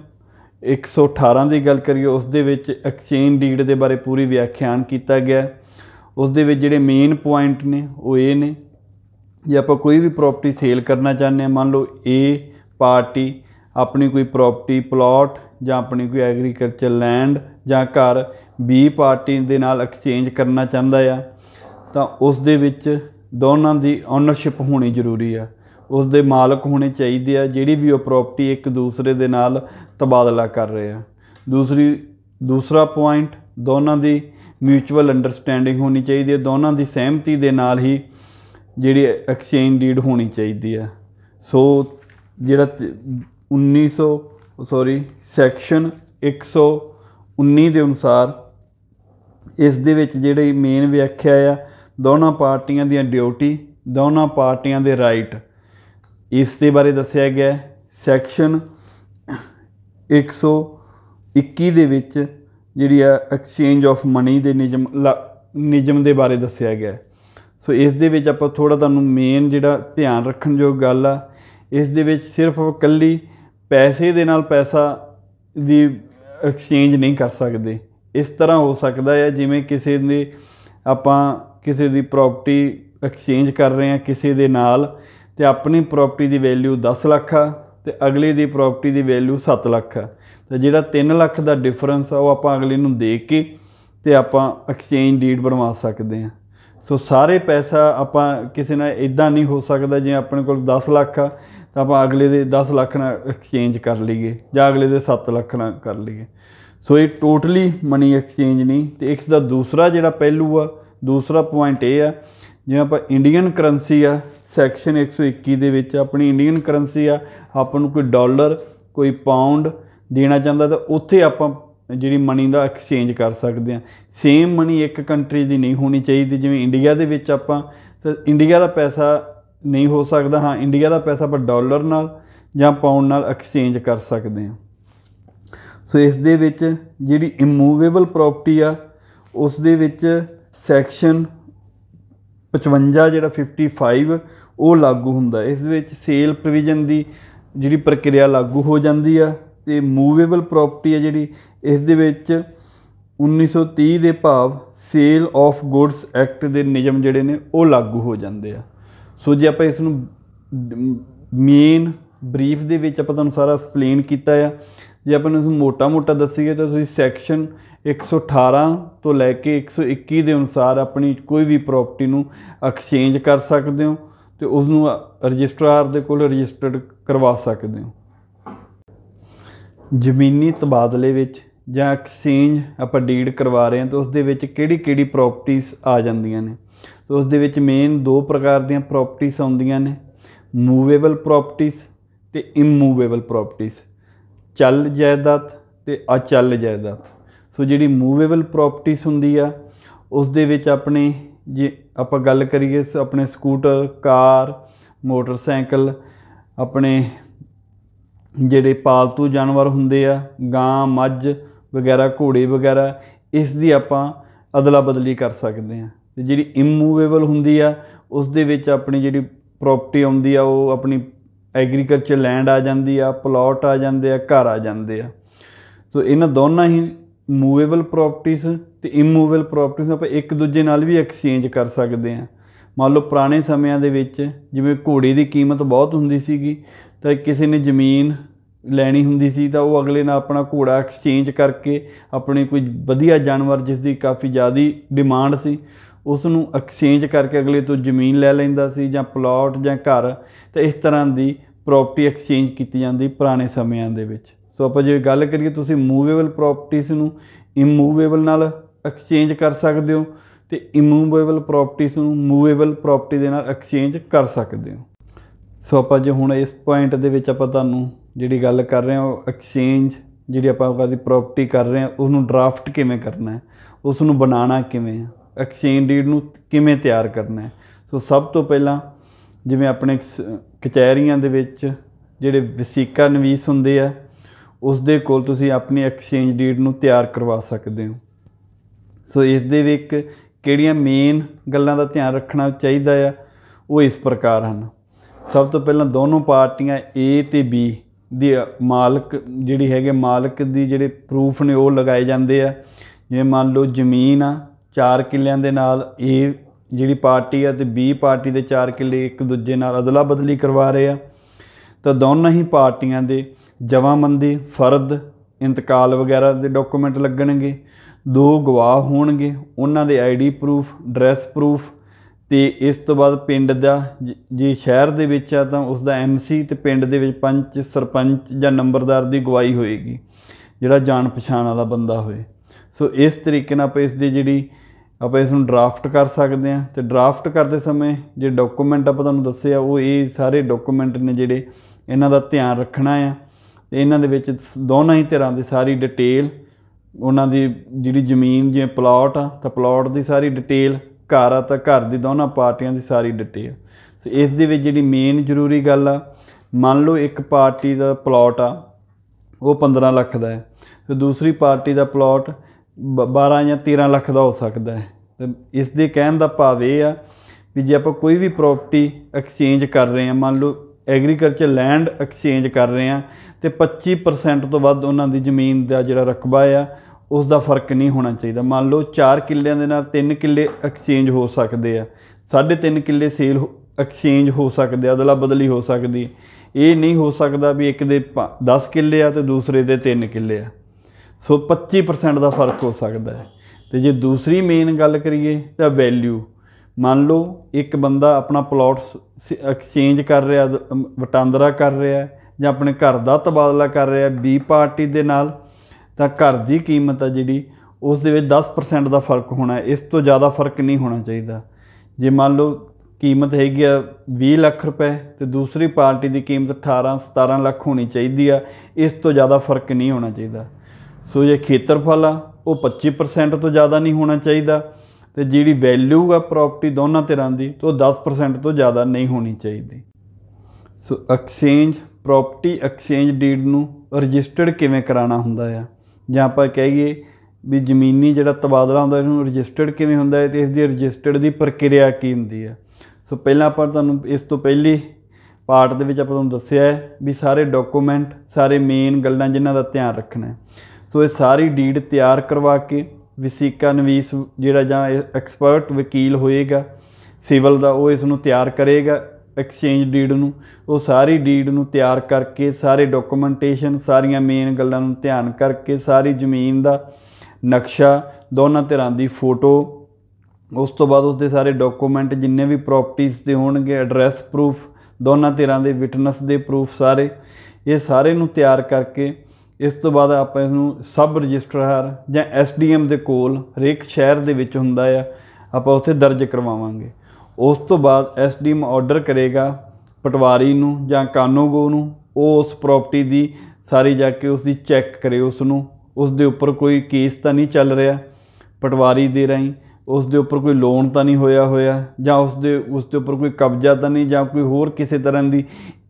118 ਦੀ ਗੱਲ ਕਰੀਏ ਉਸ ਦੇ ਵਿੱਚ ਐਕਸਚੇਂਜ ਡੀਡ ਦੇ ਬਾਰੇ ਪੂਰੀ ਵਿਆਖਿਆਨ ਕੀਤਾ ਗਿਆ ਉਸ ਦੇ ਵਿੱਚ ਜਿਹੜੇ ਮੇਨ ਪੁਆਇੰਟ ਨੇ ਉਹ ਇਹ ਨੇ ਜੇ ਆਪਾਂ ਕੋਈ ਵੀ ਪ੍ਰਾਪਰਟੀ ਸੇਲ ਕਰਨਾ ਚਾਹੁੰਦੇ ਆ ਮੰਨ ਲਓ ਏ ਪਾਰਟੀ ਆਪਣੀ ਕੋਈ ਪ੍ਰਾਪਰਟੀ ਪਲਾਟ ਜਾਂ ਆਪਣੀ ਕੋਈ ਐਗਰੀਕਲਚਰ ਲੈਂਡ ਜਾਂ ਘਰ ਬੀ ਪਾਰਟੀ ਦੇ ਨਾਲ ਐਕਸਚੇਂਜ ਕਰਨਾ ਚਾਹੁੰਦਾ ਆ ਤਾਂ ਉਸ ਦੇ ਵਿੱਚ ਦੋਨਾਂ ਦੀ ਓਨਰਸ਼ਿਪ ਹੋਣੀ ਜ਼ਰੂਰੀ ਆ ਉਸ ਦੇ ਮਾਲਕ ਹੋਣੇ ਚਾਹੀਦੇ ਆ ਜਿਹੜੀ ਵੀ ਉਹ ਪ੍ਰਾਪਰਟੀ ਇੱਕ ਦੂਸਰੇ ਦੇ ਨਾਲ ਤਬਾਦਲਾ ਕਰ ਰਹੇ ਆ ਦੂਸਰੀ ਦੂਸਰਾ ਪੁਆਇੰਟ ਦੋਨਾਂ ਦੀ ਮਿਊਚੁਅਲ ਅੰਡਰਸਟੈਂਡਿੰਗ ਹੋਣੀ ਚਾਹੀਦੀ ਹੈ ਦੋਨਾਂ ਦੀ ਸਹਿਮਤੀ ਦੇ ਨਾਲ ਹੀ ਜਿਹੜੀ ਐਕਸਚੇਂਜ ਡੀਡ ਹੋਣੀ ਚਾਹੀਦੀ ਆ ਸੋ ਜਿਹੜਾ 1900 ਸੌਰੀ ਸੈਕਸ਼ਨ 119 ਦੇ ਅਨੁਸਾਰ ਇਸ ਦੇ ਵਿੱਚ ਜਿਹੜੀ ਮੇਨ ਵਿਆਖਿਆ ਆ ਦੋਨਾਂ ਪਾਰਟੀਆਂ ਦੀਆਂ ਡਿਊਟੀ ਦੋਨਾਂ ਪਾਰਟੀਆਂ ਦੇ ਰਾਈਟ ਇਸ ਦੇ ਬਾਰੇ ਦੱਸਿਆ ਗਿਆ ਹੈ ਸੈਕਸ਼ਨ 121 ਦੇ ਵਿੱਚ ਜਿਹੜੀ ਆ ਐਕਸਚੇਂਜ ਆਫ ਮਨੀ ਦੇ ਨਿਯਮ ਨਿਯਮ ਦੇ ਬਾਰੇ ਦੱਸਿਆ ਗਿਆ ਸੋ ਇਸ ਦੇ ਵਿੱਚ ਆਪਾਂ ਥੋੜਾ ਤੁਹਾਨੂੰ ਮੇਨ ਜਿਹੜਾ ਧਿਆਨ ਰੱਖਣ ਯੋਗ ਗੱਲ ਆ ਇਸ ਦੇ ਵਿੱਚ ਸਿਰਫ ਇਕੱਲੀ ਪੈਸੇ ਦੇ ਨਾਲ ਪੈਸਾ ਦੀ ਐਕਸਚੇਂਜ ਨਹੀਂ ਕਰ ਸਕਦੇ ਇਸ ਤਰ੍ਹਾਂ ਹੋ ਸਕਦਾ ਹੈ ਜਿਵੇਂ ਕਿਸੇ ਨੇ ਆਪਾਂ ਕਿਸੇ ਦੀ ਪ੍ਰਾਪਰਟੀ ਐਕਸਚੇਂਜ ਕਰ ਰਹੇ ਆ ਕਿਸੇ ਦੇ ਨਾਲ ਤੇ ਆਪਣੀ ਪ੍ਰਾਪਰਟੀ ਦੀ ਵੈਲਿਊ 10 ਲੱਖ ਆ ਤੇ ਅਗਲੇ ਦੀ ਪ੍ਰਾਪਰਟੀ ਦੀ ਵੈਲਿਊ 7 ਲੱਖ ਆ ਤੇ ਜਿਹੜਾ 3 ਲੱਖ ਦਾ ਡਿਫਰੈਂਸ ਆ ਉਹ ਆਪਾਂ ਅਗਲੇ ਨੂੰ ਦੇ ਕੇ ਤੇ ਆਪਾਂ ਐਕਸਚੇਂਜ ਡੀਡ ਬਣਵਾ ਸਕਦੇ ਆ ਸੋ ਸਾਰੇ ਪੈਸਾ ਆਪਾਂ ਕਿਸੇ ਨਾਲ ਇਦਾਂ ਨਹੀਂ ਹੋ ਸਕਦਾ ਜੇ ਆਪਣੇ ਕੋਲ 10 ਲੱਖ ਆ ਤਾਂ ਆਪਾਂ ਅਗਲੇ ਦੇ 10 ਲੱਖ ਨਾਲ ਐਕਸਚੇਂਜ ਕਰ ਲਈਏ ਜਾਂ ਅਗਲੇ ਦੇ 7 ਲੱਖ ਨਾਲ ਕਰ ਲਈਏ ਸੋ ਇਹ ਟੋਟਲੀ ਮਨੀ ਐਕਸਚੇਂਜ ਨਹੀਂ ਤੇ ਇਸ ਦਾ ਦੂਸਰਾ ਜਿਹੜਾ ਪਹਿਲੂ ਆ ਦੂਸਰਾ ਪੁਆਇੰਟ ਇਹ ਆ ਜਿਵੇਂ ਆਪਾਂ ਇੰਡੀਅਨ ਕਰੰਸੀ ਆ ਸੈਕਸ਼ਨ 121 ਦੇ ਵਿੱਚ ਆਪਣੀ ਇੰਡੀਅਨ ਕਰੰਸੀ ਆ ਆਪਾਂ ਨੂੰ ਕੋਈ ਡਾਲਰ ਕੋਈ ਪਾਉਂਡ ਦੇਣਾ ਚਾਹੁੰਦਾ ਤਾਂ ਉੱਥੇ ਆਪਾਂ ਜਿਹੜੀ ਮਨੀ ਦਾ ਐਕਸਚੇਂਜ ਕਰ ਸਕਦੇ ਆ ਸੇਮ ਮਨੀ ਇੱਕ ਕੰਟਰੀ ਦੀ ਨਹੀਂ ਹੋਣੀ ਚਾਹੀਦੀ ਜਿਵੇਂ ਇੰਡੀਆ ਦੇ ਵਿੱਚ ਆਪਾਂ ਤਾਂ ਇੰਡੀਆ ਦਾ ਪੈਸਾ ਨਹੀਂ ਹੋ ਸਕਦਾ ਹਾਂ ਇੰਡੀਆ ਦਾ ਪੈਸਾ ਆਪਾਂ ਡਾਲਰ ਨਾਲ ਜਾਂ ਪਾਉਂਡ ਨਾਲ ਐਕਸਚੇਂਜ ਕਰ ਸਕਦੇ ਆ ਸੋ ਇਸ ਦੇ ਵਿੱਚ ਜਿਹੜੀ ਇਮੂਵੇਬਲ ਪ੍ਰਾਪਰਟੀ ਆ ਉਸ ਦੇ ਵਿੱਚ ਸੈਕਸ਼ਨ 55 ਜਿਹੜਾ 55 ਉਹ ਲਾਗੂ ਹੁੰਦਾ ਇਸ ਵਿੱਚ ਸੇਲ ਪ੍ਰੋਵੀਜ਼ਨ ਦੀ ਜਿਹੜੀ ਪ੍ਰਕਿਰਿਆ ਲਾਗੂ ਹੋ ਜਾਂਦੀ ਆ ਤੇ ਮੂਵੇਬਲ ਪ੍ਰਾਪਰਟੀ ਆ ਜਿਹੜੀ ਇਸ ਦੇ ਵਿੱਚ 1930 ਦੇ ਭਾਵ ਸੇਲ ਆਫ ਗੁੱਡਸ ਐਕਟ ਦੇ ਨਿਯਮ ਜਿਹੜੇ ਨੇ ਉਹ ਲਾਗੂ ਹੋ ਜਾਂਦੇ ਆ ਸੋ ਜੇ ਆਪਾਂ ਇਸ ਨੂੰ ਮੇਨ ਬਰੀਫ ਦੇ ਵਿੱਚ ਆਪਾਂ ਤੁਹਾਨੂੰ ਸਾਰਾ ਐਕਸਪਲੇਨ ਕੀਤਾ ਆ ਜੇ ਆਪਾਂ ਨੂੰ ਮੋਟਾ-ਮੋਟਾ ਦੱਸੀਏ ਤਾਂ ਤੁਸੀਂ ਸੈਕਸ਼ਨ 118 ਤੋਂ ਲੈ ਕੇ 121 ਦੇ ਅਨੁਸਾਰ ਆਪਣੀ ਕੋਈ ਵੀ ਪ੍ਰਾਪਰਟੀ ਨੂੰ ਐਕਸਚੇਂਜ ਕਰ ਸਕਦੇ ਹੋ ਤੇ ਉਸ ਨੂੰ ਰਜਿਸਟਰਾਰ ਦੇ ਕੋਲ ਰਜਿਸਟਰਡ ਕਰਵਾ ਸਕਦੇ ਹੋ ਜ਼ਮੀਨੀ ਤਬਾਦਲੇ ਵਿੱਚ ਜਾਂ ਐਕਸਚੇਂਜ ਆਪਾਂ ਡੀਡ ਕਰਵਾ ਰਹੇ ਹਾਂ ਤਾਂ ਉਸ ਦੇ ਵਿੱਚ ਕਿਹੜੀ-ਕਿਹੜੀ ਪ੍ਰਾਪਰਟੀਆਂ ਆ ਜਾਂਦੀਆਂ ਨੇ ਤਾਂ ਉਸ ਦੇ ਵਿੱਚ ਮੇਨ ਦੋ ਪ੍ਰਕਾਰ ਦੀਆਂ ਪ੍ਰਾਪਰਟੀਆਂ ਆਉਂਦੀਆਂ ਨੇ ਮੂਵੇਬਲ ਪ੍ਰਾਪਰਟੀਆਂ ਤੇ ਇਮੂਵੇਬਲ ਪ੍ਰਾਪਰਟੀਆਂ ਚੱਲ ਜਾਇਦਾਦ ਤੇ ਅਚਲ ਜਾਇਦਾਦ ਸੋ ਜਿਹੜੀ ਮੂਵੇਬਲ ਪ੍ਰਾਪਰਟੀਜ਼ ਹੁੰਦੀ ਆ ਉਸ ਦੇ ਵਿੱਚ ਆਪਣੇ ਜੇ ਆਪਾਂ ਗੱਲ ਕਰੀਏ ਆਪਣੇ ਸਕੂਟਰ ਕਾਰ ਮੋਟਰਸਾਈਕਲ ਆਪਣੇ ਜਿਹੜੇ ਪਾਲਤੂ ਜਾਨਵਰ ਹੁੰਦੇ ਆ ਗਾਂ ਮੱਝ ਵਗੈਰਾ ਘੋੜੇ ਵਗੈਰਾ ਇਸ ਦੀ ਆਪਾਂ ਅਦਲਾ ਬਦਲੀ ਕਰ ਸਕਦੇ ਆ ਤੇ ਜਿਹੜੀ ਇਮੂਵੇਬਲ ਹੁੰਦੀ ਆ ਉਸ ਦੇ ਵਿੱਚ ਆਪਣੀ ਜਿਹੜੀ ਪ੍ਰਾਪਰਟੀ ਆਉਂਦੀ ਆ ਉਹ ਆਪਣੀ ਐਗਰੀਕਲਚਰ ਲੈਂਡ ਆ ਜਾਂਦੀ ਆ ਪਲਾਟ ਆ ਜਾਂਦੇ ਆ ਘਰ ਆ ਜਾਂਦੇ ਆ ਸੋ ਇਹਨਾਂ ਦੋਨਾਂ ਹੀ ਮੂਵੇਬਲ ਪ੍ਰਾਪਰਟੀਆਂ ਤੇ ਇਮੂਵੇਬਲ ਪ੍ਰਾਪਰਟੀਆਂ ਆਪਾਂ ਇੱਕ ਦੂਜੇ ਨਾਲ ਵੀ ਐਕਸਚੇਂਜ ਕਰ ਸਕਦੇ ਆ ਮੰਨ ਲਓ ਪੁਰਾਣੇ ਸਮਿਆਂ ਦੇ ਵਿੱਚ ਜਿਵੇਂ ਘੋੜੀ ਦੀ ਕੀਮਤ ਬਹੁਤ ਹੁੰਦੀ ਸੀਗੀ ਤਾਂ ਕਿਸੇ ਨੇ ਜ਼ਮੀਨ ਲੈਣੀ ਹੁੰਦੀ ਸੀ ਤਾਂ ਉਹ ਅਗਲੇ ਨਾਲ ਆਪਣਾ ਘੋੜਾ ਐਕਸਚੇਂਜ ਕਰਕੇ ਆਪਣੇ ਕੋਈ ਵਧੀਆ ਜਾਨਵਰ ਜਿਸ ਦੀ ਕਾਫੀ ਜ਼ਿਆਦੀ ਡਿਮਾਂਡ ਸੀ ਉਸ ਨੂੰ ਐਕਸਚੇਂਜ ਕਰਕੇ ਅਗਲੇ ਤੋਂ ਜ਼ਮੀਨ ਲੈ ਲੈਂਦਾ ਸੀ ਜਾਂ ਪਲਾਟ ਜਾਂ ਘਰ ਤਾਂ ਇਸ ਤਰ੍ਹਾਂ ਦੀ ਪ੍ਰਾਪਰਟੀ ਐਕਸਚੇਂਜ ਕੀਤੀ ਜਾਂਦੀ ਪੁਰਾਣੇ ਸਮਿਆਂ ਦੇ ਵਿੱਚ ਸੋ ਆਪਾਂ ਜੇ ਗੱਲ ਕਰੀਏ ਤੁਸੀਂ ਮੂਵੇਬਲ ਪ੍ਰਾਪਰਟੀਸ ਨੂੰ ਇਮੂਵੇਬਲ ਨਾਲ ਐਕਸਚੇਂਜ ਕਰ ਸਕਦੇ ਹੋ ਤੇ ਇਮੂਵੇਬਲ ਪ੍ਰਾਪਰਟੀਸ ਨੂੰ ਮੂਵੇਬਲ ਪ੍ਰਾਪਰਟੀ ਦੇ ਨਾਲ ਐਕਸਚੇਂਜ ਕਰ ਸਕਦੇ ਹੋ ਸੋ ਆਪਾਂ ਜੇ ਹੁਣ ਇਸ ਪੁਆਇੰਟ ਦੇ ਵਿੱਚ ਆਪਾਂ ਤੁਹਾਨੂੰ ਜਿਹੜੀ ਗੱਲ ਕਰ ਰਹੇ ਹਾਂ ਉਹ ਐਕਸਚੇਂਜ ਜਿਹੜੀ ਆਪਾਂ ਕਹਿੰਦੇ ਪ੍ਰਾਪਰਟੀ ਕਰ ਰਹੇ ਹਾਂ ਉਸ ਨੂੰ ਡਰਾਫਟ ਕਿਵੇਂ ਕਰਨਾ ਹੈ ਉਸ ਨੂੰ ਬਣਾਉਣਾ ਕਿਵੇਂ ਐਕਸਚੇਂਜ ਡੀਡ ਨੂੰ ਕਿਵੇਂ ਤਿਆਰ ਕਰਨਾ ਹੈ ਸੋ ਸਭ ਤੋਂ ਪਹਿਲਾਂ ਜਿਵੇਂ ਆਪਣੇ ਕਚਹਿਰੀਆਂ ਦੇ ਵਿੱਚ ਜਿਹੜੇ ਵਸੀਕਾ ਨਵੀਸ ਹੁੰਦੇ ਆ ਉਸ ਦੇ ਕੋਲ ਤੁਸੀਂ ਆਪਣੀ ਐਕਸਚੇਂਜ ਡੀਡ ਨੂੰ ਤਿਆਰ ਕਰਵਾ ਸਕਦੇ ਹੋ ਸੋ ਇਸ ਦੇ ਵਿੱਚ ਕਿਹੜੀਆਂ ਮੇਨ ਗੱਲਾਂ ਦਾ ਧਿਆਨ ਰੱਖਣਾ ਚਾਹੀਦਾ ਆ ਉਹ ਇਸ ਪ੍ਰਕਾਰ ਹਨ ਸਭ ਤੋਂ ਪਹਿਲਾਂ ਦੋਨੋਂ ਪਾਰਟੀਆਂ A ਤੇ B ਦੀ ਮਾਲਕ ਜਿਹੜੀ ਹੈਗੇ ਮਾਲਕ ਦੀ ਜਿਹੜੇ ਪ੍ਰੂਫ ਨੇ ਉਹ ਲਗਾਏ ਜਾਂਦੇ ਆ ਜਿਵੇਂ ਮੰਨ ਲਓ ਜ਼ਮੀਨ ਆ 4 ਕਿੱਲਿਆਂ ਦੇ ਨਾਲ A ਜਿਹੜੀ ਪਾਰਟੀ ਆ ਤੇ ਬੀ ਪਾਰਟੀ ਦੇ ਚਾਰ ਕਿੱਲੇ ਇੱਕ ਦੂਜੇ ਨਾਲ ਅਦਲਾ ਬਦਲੀ ਕਰਵਾ ਰਹੇ ਆ ਤਾਂ ਦੋਨਾਂ ਹੀ ਪਾਰਟੀਆਂ ਦੇ ਜਵਾਮੰਦੀ ਫਰਦ ਇੰਤਕਾਲ ਵਗੈਰਾ ਦੇ ਡਾਕੂਮੈਂਟ ਲੱਗਣਗੇ ਦੋ ਗਵਾਹ ਹੋਣਗੇ ਉਹਨਾਂ ਦੇ ਆਈਡੀ ਪ੍ਰੂਫ ਐਡਰੈਸ ਪ੍ਰੂਫ ਤੇ ਇਸ ਤੋਂ ਬਾਅਦ ਪਿੰਡ ਦਾ ਜੇ ਸ਼ਹਿਰ ਦੇ ਵਿੱਚ ਆ ਤਾਂ ਉਸ ਦਾ ਐਮਸੀ ਤੇ ਪਿੰਡ ਦੇ ਵਿੱਚ ਪੰਚ ਸਰਪੰਚ ਜਾਂ ਨੰਬਰਦਾਰ ਦੀ ਗਵਾਹੀ ਹੋਏਗੀ ਜਿਹੜਾ ਜਾਣ ਪਛਾਣ ਵਾਲਾ ਬੰਦਾ ਹੋਵੇ ਸੋ ਇਸ ਤਰੀਕੇ ਨਾਲ ਆਪਾਂ ਇਸ ਦੀ ਜਿਹੜੀ ਆਪਾਂ ਇਸ ਨੂੰ ਡਰਾਫਟ ਕਰ ਸਕਦੇ ਆ ਤੇ ਡਰਾਫਟ ਕਰਦੇ ਸਮੇਂ ਜੇ ਡਾਕੂਮੈਂਟ ਆਪਾਂ ਤੁਹਾਨੂੰ ਦੱਸਿਆ ਉਹ ਇਹ ਸਾਰੇ ਡਾਕੂਮੈਂਟ ਨੇ ਜਿਹੜੇ ਇਹਨਾਂ ਦਾ ਧਿਆਨ ਰੱਖਣਾ ਆ ਤੇ ਇਹਨਾਂ ਦੇ ਵਿੱਚ ਦੋਨਾਂ ਹੀ ਤਰ੍ਹਾਂ ਦੀ ਸਾਰੀ ਡਿਟੇਲ ਉਹਨਾਂ ਦੀ ਜਿਹੜੀ ਜ਼ਮੀਨ ਜਿਵੇਂ ਪਲਾਟ ਆ ਤਾਂ ਪਲਾਟ ਦੀ ਸਾਰੀ ਡਿਟੇਲ ਘਰ ਆ ਤਾਂ ਘਰ ਦੀ ਦੋਨਾਂ ਪਾਰਟੀਆਂ ਦੀ ਸਾਰੀ ਡਿਟੇਲ ਸੋ ਇਸ ਦੇ ਵਿੱਚ ਜਿਹੜੀ ਮੇਨ ਜ਼ਰੂਰੀ ਗੱਲ ਆ ਮੰਨ ਲਓ ਇੱਕ ਪਾਰਟੀ ਦਾ ਪਲਾਟ ਆ ਉਹ 15 ਲੱਖ ਦਾ ਹੈ ਤੇ ਦੂਸਰੀ ਪਾਰਟੀ ਦਾ ਪਲਾਟ 12 ਜਾਂ 13 ਲੱਖ ਦਾ ਹੋ ਸਕਦਾ ਹੈ ਤੇ ਇਸ ਦੇ ਕਹਿਣ ਦਾ ਭਾਵ ਇਹ ਆ ਵੀ ਜੇ ਆਪਾਂ ਕੋਈ ਵੀ ਪ੍ਰਾਪਰਟੀ ਐਕਸਚੇਂਜ ਕਰ ਰਹੇ ਹਾਂ ਮੰਨ ਲਓ ਐਗਰੀਕਲਚਰ ਲੈਂਡ ਐਕਸਚੇਂਜ ਕਰ ਰਹੇ ਹਾਂ ਤੇ 25% ਤੋਂ ਵੱਧ ਉਹਨਾਂ ਦੀ ਜ਼ਮੀਨ ਦਾ ਜਿਹੜਾ ਰਕਬਾ ਆ ਉਸ ਦਾ ਫਰਕ ਨਹੀਂ ਹੋਣਾ ਚਾਹੀਦਾ ਮੰਨ ਲਓ 4 ਕਿੱਲਿਆਂ ਦੇ ਨਾਲ 3 ਕਿੱਲੇ ਐਕਸਚੇਂਜ ਹੋ ਸਕਦੇ ਆ 3.5 ਕਿੱਲੇ ਸੇਲ ਐਕਸਚੇਂਜ ਹੋ ਸਕਦੇ ਆ ਅਦਲਾ ਬਦਲੀ ਹੋ ਸਕਦੀ ਇਹ ਨਹੀਂ ਹੋ ਸਕਦਾ ਵੀ ਇੱਕ ਦੇ 10 ਕਿੱਲੇ ਆ ਤੇ ਦੂਸਰੇ ਦੇ 3 ਕਿੱਲੇ ਆ ਸੋ 25% ਦਾ ਫਰਕ ਹੋ ਸਕਦਾ ਹੈ ਤੇ ਜੇ ਦੂਸਰੀ ਮੇਨ ਗੱਲ ਕਰੀਏ ਤਾਂ ਵੈਲਿਊ ਮੰਨ ਲਓ ਇੱਕ ਬੰਦਾ ਆਪਣਾ ਪਲਾਟ ਐਕਸਚੇਂਜ ਕਰ ਰਿਹਾ ਵਟਾਂਦਰਾ ਕਰ ਰਿਹਾ ਜਾਂ ਆਪਣੇ ਘਰ ਦਾ ਤਬਾਦਲਾ ਕਰ ਰਿਹਾ ਬੀ ਪਾਰਟੀ ਦੇ ਨਾਲ ਤਾਂ ਘਰ ਦੀ ਕੀਮਤ ਆ ਜਿਹੜੀ ਉਸ ਦੇ ਵਿੱਚ 10% ਦਾ ਫਰਕ ਹੋਣਾ ਇਸ ਤੋਂ ਜ਼ਿਆਦਾ ਫਰਕ ਨਹੀਂ ਹੋਣਾ ਚਾਹੀਦਾ ਜੇ ਮੰਨ ਲਓ ਕੀਮਤ ਹੈਗੀ ਆ 20 ਲੱਖ ਰੁਪਏ ਤੇ ਦੂਸਰੀ ਪਾਰਟੀ ਦੀ ਕੀਮਤ 18 17 ਲੱਖ ਹੋਣੀ ਚਾਹੀਦੀ ਆ ਇਸ ਤੋਂ ਜ਼ਿਆਦਾ ਫਰਕ ਨਹੀਂ ਹੋਣਾ ਚਾਹੀਦਾ ਸੋ ਜੇ ਖੇਤਰਫਲ ਆ ਉਹ 25% ਤੋਂ ਜ਼ਿਆਦਾ ਨਹੀਂ ਹੋਣਾ ਚਾਹੀਦਾ ਤੇ ਜਿਹੜੀ ਵੈਲਿਊ ਆ ਪ੍ਰਾਪਰਟੀ ਦੋਨਾਂ ਧਿਰਾਂ ਦੀ ਉਹ 10% ਤੋਂ ਜ਼ਿਆਦਾ ਨਹੀਂ ਹੋਣੀ ਚਾਹੀਦੀ so exchange property exchange deed ਨੂੰ ਰਜਿਸਟਰਡ ਕਿਵੇਂ ਕਰਾਉਣਾ ਹੁੰਦਾ ਆ ਜਾਂ ਆਪਾਂ ਕਹੀਏ ਵੀ ਜ਼ਮੀਨੀ ਜਿਹੜਾ ਤਬਾਦਲਾ ਹੁੰਦਾ ਇਹਨੂੰ ਰਜਿਸਟਰਡ ਕਿਵੇਂ ਹੁੰਦਾ ਹੈ ਤੇ ਇਸ ਦੀ ਰਜਿਸਟਰਡ ਦੀ ਪ੍ਰਕਿਰਿਆ ਕੀ ਹੁੰਦੀ ਹੈ ਸੋ ਪਹਿਲਾਂ ਆਪਾਂ ਤੁਹਾਨੂੰ ਇਸ ਤੋਂ ਪਹਿਲੀ ਪਾਰਟ ਦੇ ਵਿੱਚ ਆਪਾਂ ਤੁਹਾਨੂੰ ਦੱਸਿਆ ਹੈ ਵੀ ਸਾਰੇ ਡਾਕੂਮੈਂਟ ਸਾਰੇ ਮੇਨ ਗੱਲਾਂ ਜਿਨ੍ਹਾਂ ਦਾ ਧਿਆਨ ਰੱਖਣਾ ਹੈ ਸੋ ਇਹ ਸਾਰੀ ਡੀਡ ਤਿਆਰ ਕਰਵਾ ਕੇ ਵਸੀਕਾ ਨਵੀਸ ਜਿਹੜਾ ਜਾਂ ਐਕਸਪਰਟ ਵਕੀਲ ਹੋਏਗਾ ਸਿਵਲ ਦਾ ਉਹ ਇਸ ਨੂੰ ਤਿਆਰ ਕਰੇਗਾ ਐਕਸਚੇਂਜ ਡੀਡ ਨੂੰ ਉਹ ਸਾਰੀ ਡੀਡ ਨੂੰ ਤਿਆਰ ਕਰਕੇ ਸਾਰੇ ਡਾਕੂਮੈਂਟੇਸ਼ਨ ਸਾਰੀਆਂ ਮੇਨ ਗੱਲਾਂ ਨੂੰ ਧਿਆਨ ਕਰਕੇ ਸਾਰੀ ਜ਼ਮੀਨ ਦਾ ਨਕਸ਼ਾ ਦੋਨਾਂ ਧਿਰਾਂ ਦੀ ਫੋਟੋ ਉਸ ਤੋਂ ਬਾਅਦ ਉਸ ਦੇ ਸਾਰੇ ਡਾਕੂਮੈਂਟ ਜਿੰਨੇ ਵੀ ਪ੍ਰਾਪਰਟੀਆਂ ਦੇ ਹੋਣਗੇ ਐਡਰੈਸ ਪ੍ਰੂਫ ਦੋਨਾਂ ਧਿਰਾਂ ਦੇ ਵਿਟਨੈਸ ਦੇ ਪ੍ਰੂਫ ਸਾਰੇ ਇਹ ਸਾਰੇ ਨੂੰ ਤਿਆਰ ਕਰਕੇ ਇਸ ਤੋਂ ਬਾਅਦ ਆਪਾਂ ਇਸ ਨੂੰ ਸਬ ਰਜਿਸਟਰਾਰ ਜਾਂ ਐਸਡੀਐਮ ਦੇ ਕੋਲ ਹਰੇਕ ਸ਼ਹਿਰ ਦੇ ਵਿੱਚ ਹੁੰਦਾ ਆ ਆਪਾਂ ਉੱਥੇ ਦਰਜ ਕਰਵਾਵਾਂਗੇ ਉਸ ਤੋਂ ਬਾਅਦ ਐਸਡੀਐਮ ਆਰਡਰ ਕਰੇਗਾ ਪਟਵਾਰੀ ਨੂੰ ਜਾਂ ਕਾਨੂੰਗੋ ਨੂੰ ਉਹ ਉਸ ਪ੍ਰਾਪਰਟੀ ਦੀ ਸਾਰੀ ਜਾ ਕੇ ਉਸ ਦੀ ਚੈੱਕ ਕਰੇ ਉਸ ਨੂੰ ਉਸ ਦੇ ਉੱਪਰ ਕੋਈ ਕੇਸ ਤਾਂ ਨਹੀਂ ਚੱਲ ਰਿਹਾ ਪਟਵਾਰੀ ਦੇ ਰਹੀਂ ਉਸ ਦੇ ਉੱਪਰ ਕੋਈ ਲੋਨ ਤਾਂ ਨਹੀਂ ਹੋਇਆ ਹੋਇਆ ਜਾਂ ਉਸ ਦੇ ਉਸ ਦੇ ਉੱਪਰ ਕੋਈ ਕਬਜ਼ਾ ਤਾਂ ਨਹੀਂ ਜਾਂ ਕੋਈ ਹੋਰ ਕਿਸੇ ਤਰ੍ਹਾਂ ਦੀ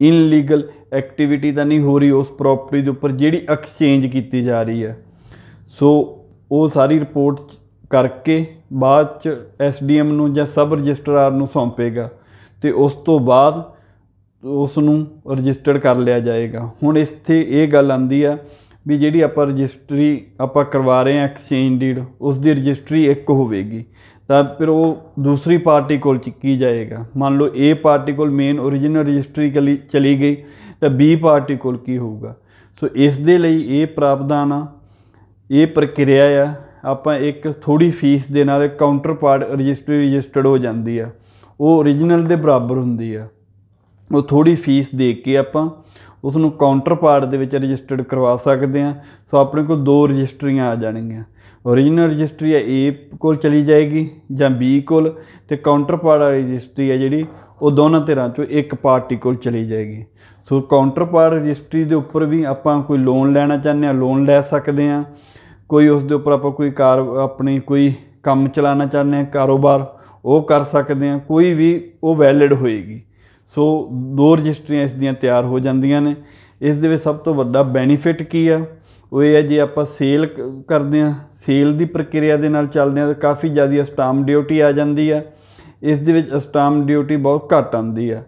ਇਨਲੀਗਲ ਐਕਟੀਵਿਟੀ ਤਾਂ ਨਹੀਂ ਹੋ ਰਹੀ ਉਸ ਪ੍ਰਾਪਰਟੀ ਦੇ ਉੱਪਰ ਜਿਹੜੀ ਐਕਸਚੇਂਜ ਕੀਤੀ ਜਾ ਰਹੀ ਹੈ ਸੋ ਉਹ ਸਾਰੀ ਰਿਪੋਰਟ ਕਰਕੇ ਬਾਅਦ ਚ ਐਸਡੀਐਮ ਨੂੰ ਜਾਂ ਸਬ ਰਜਿਸਟਰਾਰ ਨੂੰ ਸੌਂਪੇਗਾ ਤੇ ਉਸ ਤੋਂ ਬਾਅਦ ਉਸ ਨੂੰ ਰਜਿਸਟਰਡ ਕਰ ਲਿਆ ਜਾਏਗਾ ਹੁਣ ਇੱਥੇ ਇਹ ਗੱਲ ਆਂਦੀ ਆ ਵੀ ਜਿਹੜੀ ਆਪਾਂ ਰਜਿਸਟਰੀ ਆਪਾਂ ਕਰਵਾ ਰਹੇ ਹਾਂ ਐਕਸਚੇਂਜ ਡੀਡ ਉਸ ਦੀ ਰਜਿਸਟਰੀ ਇੱਕ ਹੋਵੇਗੀ ਤਾਂ ਫਿਰ ਉਹ ਦੂਸਰੀ ਪਾਰਟੀ ਕੋਲ ਚੱਕੀ ਜਾਏਗਾ ਮੰਨ ਲਓ A ਪਾਰਟੀ ਕੋਲ ਮੇਨ origignal ਰਜਿਸਟਰੀ ਚਲੀ ਗਈ ਤਾਂ B ਪਾਰਟੀ ਕੋਲ ਕੀ ਹੋਊਗਾ ਸੋ ਇਸ ਦੇ ਲਈ ਇਹ ਪ੍ਰਾਪਦਾਨ ਆ ਇਹ ਪ੍ਰਕਿਰਿਆ ਆ ਆਪਾਂ ਇੱਕ ਥੋੜੀ ਫੀਸ ਦੇ ਨਾਲ ਕਾਊਂਟਰ ਪਾਰਟ ਰਜਿਸਟਰੀ ਰਜਿਸਟਰਡ ਹੋ ਜਾਂਦੀ ਆ ਉਹ origignal ਦੇ ਬਰਾਬਰ ਹੁੰਦੀ ਆ ਉਹ ਥੋੜੀ ਫੀਸ ਦੇ ਕੇ ਆਪਾਂ ਉਸ ਨੂੰ ਕਾਊਂਟਰ ਪਾਰਟ ਦੇ ਵਿੱਚ ਰਜਿਸਟਰਡ ਕਰਵਾ ਸਕਦੇ ਆ ਸੋ ਆਪਣੇ ਕੋਲ ਦੋ ਰਜਿਸਟਰੀਆਂ ਆ ਜਾਣਗੀਆਂ origignal ਰਜਿਸਟਰੀ ਆ A ਕੋਲ ਚਲੀ ਜਾਏਗੀ ਜਾਂ B ਕੋਲ ਤੇ ਕਾਊਂਟਰ ਪਾਰਟ ਵਾਲੀ ਰਜਿਸਟਰੀ ਹੈ ਜਿਹੜੀ ਉਹ ਦੋਨਾਂ ਧਿਰਾਂ ਚੋਂ ਇੱਕ ਪਾਰਟੀ ਕੋਲ ਚਲੀ ਜਾਏਗੀ ਸੋ ਕਾਊਂਟਰ ਪਾਰਟ ਰਜਿਸਟਰੀ ਦੇ ਉੱਪਰ ਵੀ ਆਪਾਂ ਕੋਈ ਲੋਨ ਲੈਣਾ ਚਾਹੁੰਦੇ ਆ ਲੋਨ ਲੈ ਸਕਦੇ ਆ ਕੋਈ ਉਸ ਦੇ ਉੱਪਰ ਆਪਾਂ ਕੋਈ ਕਾਰ ਆਪਣੀ ਕੋਈ ਕੰਮ ਚਲਾਉਣਾ ਚਾਹੁੰਦੇ ਆ ਕਾਰੋਬਾਰ ਉਹ ਕਰ ਸਕਦੇ ਆ ਕੋਈ ਵੀ ਉਹ ਵੈਲਿਡ ਹੋਏਗੀ ਸੋ ਦੋ ਰਜਿਸਟਰੀਆਂ ਇਸ ਦੀਆਂ ਤਿਆਰ ਹੋ ਜਾਂਦੀਆਂ ਨੇ ਇਸ ਦੇ ਵਿੱਚ ਸਭ ਤੋਂ ਵੱਡਾ ਬੈਨੀਫਿਟ ਕੀ ਆ ਉਹ ਇਹ ਹੈ ਜੇ ਆਪਾਂ ਸੇਲ ਕਰਦੇ ਆ ਸੇਲ ਦੀ ਪ੍ਰਕਿਰਿਆ ਦੇ ਨਾਲ ਚੱਲਦੇ ਆ ਤਾਂ ਕਾਫੀ ਜ਼ਿਆਦਾ ਸਟਾਮ ਡਿਊਟੀ ਆ ਜਾਂਦੀ ਆ ਇਸ ਦੇ ਵਿੱਚ ਸਟਾਮ ਡਿਊਟੀ ਬਹੁਤ ਘੱਟ ਆਉਂਦੀ ਆ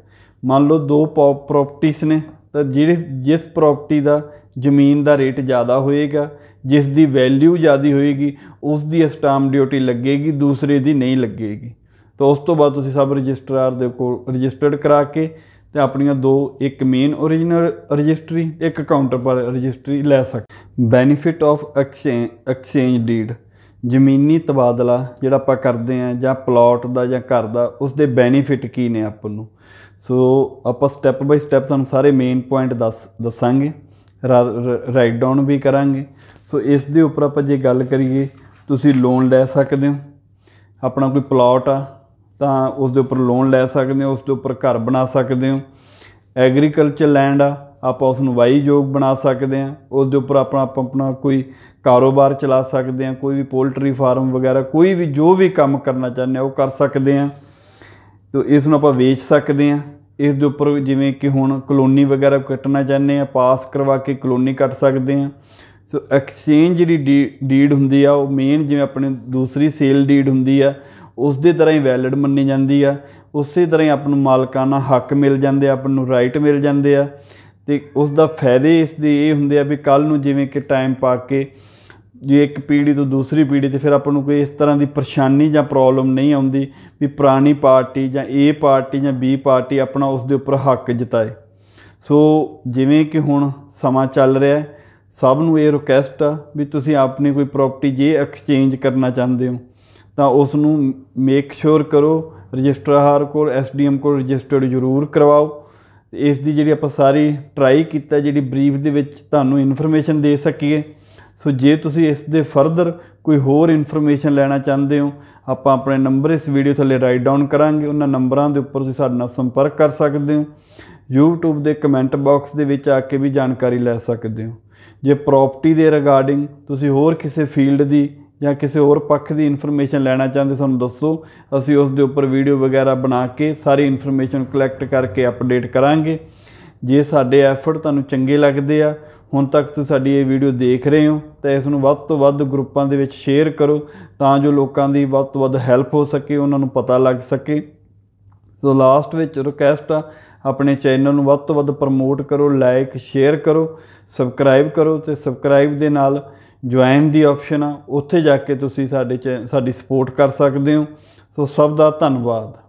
ਮੰਨ ਲਓ ਦੋ ਪ੍ਰਾਪਰਟੀਆਂ ਨੇ ਤਾਂ ਜਿਹੜੇ ਜਿਸ ਪ੍ਰਾਪਰਟੀ ਦਾ ਜ਼ਮੀਨ ਦਾ ਰੇਟ ਜ਼ਿਆਦਾ ਹੋਏਗਾ ਜਿਸ ਦੀ ਵੈਲਿਊ ਜ਼ਿਆਦੀ ਹੋਏਗੀ ਉਸ ਦੀ ਸਟਾਮ ਡਿਊਟੀ ਲੱਗੇਗੀ ਦੂਸਰੇ ਦੀ ਨਹੀਂ ਲੱਗੇਗੀ ਤਾਂ ਉਸ ਤੋਂ ਬਾਅਦ ਤੁਸੀਂ ਸਭ ਰਜਿਸਟਰਾਰ ਦੇ ਕੋਲ ਰਜਿਸਟਰਡ ਕਰਾ ਕੇ ਤੇ ਆਪਣੀਆਂ ਦੋ ਇੱਕ ਮੇਨ origignal ਰਜਿਸਟਰੀ ਇੱਕ ਕਾਊਂਟਰ ਪਰ ਰਜਿਸਟਰੀ ਲੈ ਸਕਦੇ ਬੈਨੀਫਿਟ ਆਫ ਐਕਸਚੇਂਜ ਡੀਡ ਜ਼ਮੀਨੀ ਤਬਾਦਲਾ ਜਿਹੜਾ ਆਪਾਂ ਕਰਦੇ ਆ ਜਾਂ ਪਲਾਟ ਦਾ ਜਾਂ ਘਰ ਦਾ ਉਸ ਦੇ ਬੈਨੀਫਿਟ ਕੀ ਨੇ ਆਪ ਨੂੰ ਸੋ ਆਪਾਂ ਸਟੈਪ ਬਾਈ ਸਟੈਪ ਤੁਹਾਨੂੰ ਸਾਰੇ ਮੇਨ ਪੁਆਇੰਟ ਦੱਸ ਦੱਸਾਂਗੇ ਰਾਈਟ ਡਾਊਨ ਵੀ ਕਰਾਂਗੇ ਸੋ ਇਸ ਦੇ ਉੱਪਰ ਆਪਾਂ ਜੇ ਗੱਲ ਕਰੀਏ ਤੁਸੀਂ ਲੋਨ ਲੈ ਸਕਦੇ ਹੋ ਆਪਣਾ ਕੋਈ ਪਲਾਟ ਆ ਤਾਂ ਉਸ ਦੇ ਉੱਪਰ ਲੋਨ ਲੈ ਸਕਦੇ ਹੋ ਉਸ ਦੇ ਉੱਪਰ ਘਰ ਬਣਾ ਸਕਦੇ ਹੋ ਐਗਰੀਕਲਚਰ ਲੈਂਡ ਆ ਆਪਾਂ ਉਸ ਨੂੰ ਯੋਗ ਬਣਾ ਸਕਦੇ ਆ ਉਸ ਦੇ ਉੱਪਰ ਆਪਣਾ ਆਪਣਾ ਕੋਈ ਕਾਰੋਬਾਰ ਚਲਾ ਸਕਦੇ ਆ ਕੋਈ ਵੀ ਪੋਲਟਰੀ ਫਾਰਮ ਵਗੈਰਾ ਕੋਈ ਵੀ ਜੋ ਵੀ ਕੰਮ ਕਰਨਾ ਚਾਹੁੰਦੇ ਆ ਉਹ ਕਰ ਸਕਦੇ ਆ ਤੋ ਇਸ ਨੂੰ ਆਪਾਂ ਵੇਚ ਸਕਦੇ ਆ ਇਸ ਦੇ ਉੱਪਰ ਜਿਵੇਂ ਕਿ ਹੁਣ ਕਲੋਨੀ ਵਗੈਰਾ ਕੱਟਣਾ ਚਾਹੁੰਦੇ ਆ ਪਾਸ ਕਰਵਾ ਕੇ ਕਲੋਨੀ ਕੱਟ ਸਕਦੇ ਆ ਸੋ ਐਕਸਚੇਂਜ ਜਿਹੜੀ ਡੀਡ ਹੁੰਦੀ ਆ ਉਹ ਮੇਨ ਜਿਵੇਂ ਆਪਣੇ ਦੂਸਰੀ ਸੇਲ ਡੀਡ ਹੁੰਦੀ ਆ ਉਸ ਦੇ ਤਰ੍ਹਾਂ ਹੀ ਵੈਲਿਡ ਮੰਨੀ ਜਾਂਦੀ ਆ ਉਸੇ ਤਰ੍ਹਾਂ ਹੀ ਆਪ ਨੂੰ ਮਾਲਕਾਨਾ ਹੱਕ ਮਿਲ ਜਾਂਦੇ ਆ ਆਪ ਨੂੰ ਰਾਈਟ ਮਿਲ ਜਾਂਦੇ ਆ ਤੇ ਉਸ ਦਾ ਫਾਇਦੇ ਇਸ ਦੇ ਇਹ ਹੁੰਦੇ ਆ ਵੀ ਕੱਲ ਨੂੰ ਜਿਵੇਂ ਕਿ ਟਾਈਮ ਪਾ ਕੇ ਜੇ ਇੱਕ ਪੀੜੀ ਤੋਂ ਦੂਸਰੀ ਪੀੜੀ ਤੇ ਫਿਰ ਆਪਾਂ ਨੂੰ ਕੋਈ ਇਸ ਤਰ੍ਹਾਂ ਦੀ ਪਰੇਸ਼ਾਨੀ ਜਾਂ ਪ੍ਰੋਬਲਮ ਨਹੀਂ ਆਉਂਦੀ ਵੀ ਪੁਰਾਣੀ ਪਾਰਟੀ ਜਾਂ ਏ ਪਾਰਟੀ ਜਾਂ ਬੀ ਪਾਰਟੀ ਆਪਣਾ ਉਸ ਦੇ ਉੱਪਰ ਹੱਕ ਜਿਤਾਏ ਸੋ ਜਿਵੇਂ ਕਿ ਹੁਣ ਸਮਾਂ ਚੱਲ ਰਿਹਾ ਸਭ ਨੂੰ ਇਹ ਰਿਕੁਐਸਟ ਆ ਵੀ ਤੁਸੀਂ ਆਪਣੀ ਕੋਈ ਪ੍ਰਾਪਰਟੀ ਜੇ ਐਕਸਚੇਂਜ ਕਰਨਾ ਚਾਹੁੰਦੇ ਹੋ ਤਾਂ ਉਸ ਨੂੰ ਮੇਕ ਸ਼ੋਰ ਕਰੋ ਰਜਿਸਟਰਾਰ ਕੋਲ ਐਸਡੀਐਮ ਕੋਲ ਰਜਿਸਟਰਡ ਜ਼ਰੂਰ ਕਰਵਾਓ ਇਸ ਦੀ ਜਿਹੜੀ ਆਪਾਂ ਸਾਰੀ ਟਰਾਈ ਕੀਤਾ ਜਿਹੜੀ ਬਰੀਫ ਦੇ ਵਿੱਚ ਤੁਹਾਨੂੰ ਇਨਫੋਰਮੇਸ਼ਨ ਦੇ ਸਕੀਏ ਸੋ ਜੇ ਤੁਸੀਂ ਇਸ ਦੇ ਫਰਦਰ ਕੋਈ ਹੋਰ ਇਨਫੋਰਮੇਸ਼ਨ ਲੈਣਾ ਚਾਹੁੰਦੇ ਹੋ ਆਪਾਂ ਆਪਣੇ ਨੰਬਰ ਇਸ ਵੀਡੀਓ ਥੱਲੇ ਰਾਈਟ ਡਾਊਨ ਕਰਾਂਗੇ ਉਹਨਾਂ ਨੰਬਰਾਂ ਦੇ ਉੱਪਰ ਤੁਸੀਂ ਸਾਡੇ ਨਾਲ ਸੰਪਰਕ ਕਰ ਸਕਦੇ ਹੋ YouTube ਦੇ ਕਮੈਂਟ ਬਾਕਸ ਦੇ ਵਿੱਚ ਆ ਕੇ ਵੀ ਜਾਣਕਾਰੀ ਲੈ ਸਕਦੇ ਹੋ ਜੇ ਪ੍ਰਾਪਰਟੀ ਦੇ ਰਿਗਾਰਡਿੰਗ ਤੁਸੀਂ ਹੋਰ ਕਿਸੇ ਫੀਲਡ ਦੀ ਜਾਂ ਕਿਸੇ ਹੋਰ ਪੱਖ ਦੀ ਇਨਫੋਰਮੇਸ਼ਨ ਲੈਣਾ ਚਾਹੁੰਦੇ ਸਾਨੂੰ ਦੱਸੋ ਅਸੀਂ ਉਸ ਦੇ ਉੱਪਰ ਵੀਡੀਓ ਵਗੈਰਾ ਬਣਾ ਕੇ ਸਾਰੀ ਇਨਫੋਰਮੇਸ਼ਨ ਕਲੈਕਟ ਕਰਕੇ ਅਪਡੇਟ ਕਰਾਂਗੇ ਜੇ ਸਾਡੇ ਐਫਰਟ ਤੁਹਾਨੂੰ ਚੰਗੇ ਲੱਗਦੇ ਆ ਹੁਣ ਤੱਕ ਤੁਸੀਂ ਸਾਡੀ ਇਹ ਵੀਡੀਓ ਦੇਖ ਰਹੇ ਹੋ ਤਾਂ ਇਸ ਨੂੰ ਵੱਧ ਤੋਂ ਵੱਧ ਗਰੁੱਪਾਂ ਦੇ ਵਿੱਚ ਸ਼ੇਅਰ ਕਰੋ ਤਾਂ ਜੋ ਲੋਕਾਂ ਦੀ ਵੱਧ ਤੋਂ ਵੱਧ ਹੈਲਪ ਹੋ ਸਕੇ ਉਹਨਾਂ ਨੂੰ ਪਤਾ ਲੱਗ ਸਕੇ ਸੋ ਲਾਸਟ ਵਿੱਚ ਰਿਕਵੈਸਟ ਆ ਆਪਣੇ ਚੈਨਲ ਨੂੰ ਵੱਧ ਤੋਂ ਵੱਧ ਪ੍ਰਮੋਟ ਕਰੋ ਲਾਈਕ ਸ਼ੇਅਰ ਕਰੋ ਸਬਸਕ੍ਰਾਈਬ ਕਰੋ ਤੇ ਸਬਸਕ੍ਰਾਈਬ ਦੇ ਨਾਲ ਜੁਆਇਨ ਦੀ ਆਪਸ਼ਨ ਆ ਉੱਥੇ ਜਾ ਕੇ ਤੁਸੀਂ ਸਾਡੇ ਸਾਡੀ ਸਪੋਰਟ ਕਰ ਸਕਦੇ ਹੋ ਸੋ ਸਭ ਦਾ ਧੰਨਵਾਦ